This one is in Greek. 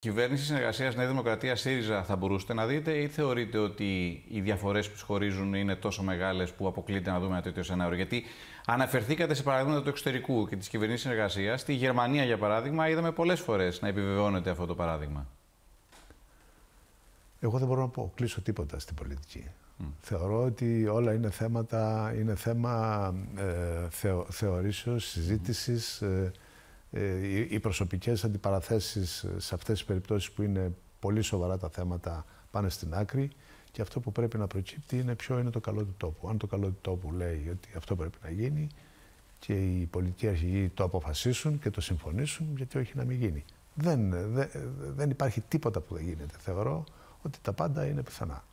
Κυβέρνηση συνεργασίας Νέα Δημοκρατία ΣΥΡΙΖΑ θα μπορούσατε να δείτε ή θεωρείτε ότι οι διαφορές που χωρίζουν είναι τόσο μεγάλες που αποκλείται να δούμε ένα τέτοιο σενάριο. Γιατί αναφερθήκατε σε παραδείγματα του εξωτερικού και της κυβερνήσης συνεργασίας. Στη Γερμανία, για παράδειγμα, είδαμε πολλές φορές να επιβεβαιώνεται αυτό το παράδειγμα. Εγώ δεν μπορώ να πω, κλείσω τίποτα στην πολιτική. Θεωρώ ότι όλα είναι θέματα, είναι θέμα ε, θεω, θεωρήσεως, συζήτησης, ε, ε, οι προσωπικές αντιπαραθέσεις ε, σε αυτές τις περιπτώσεις που είναι πολύ σοβαρά τα θέματα πάνε στην άκρη και αυτό που πρέπει να προκύπτει είναι ποιο είναι το καλό του τόπου. Αν το καλό του τόπου λέει ότι αυτό πρέπει να γίνει και οι πολιτικοί αρχηγοί το αποφασίσουν και το συμφωνήσουν, γιατί όχι να μην γίνει. Δεν, δεν υπάρχει τίποτα που δεν γίνεται. Θεωρώ ότι τα πάντα είναι πιθανά.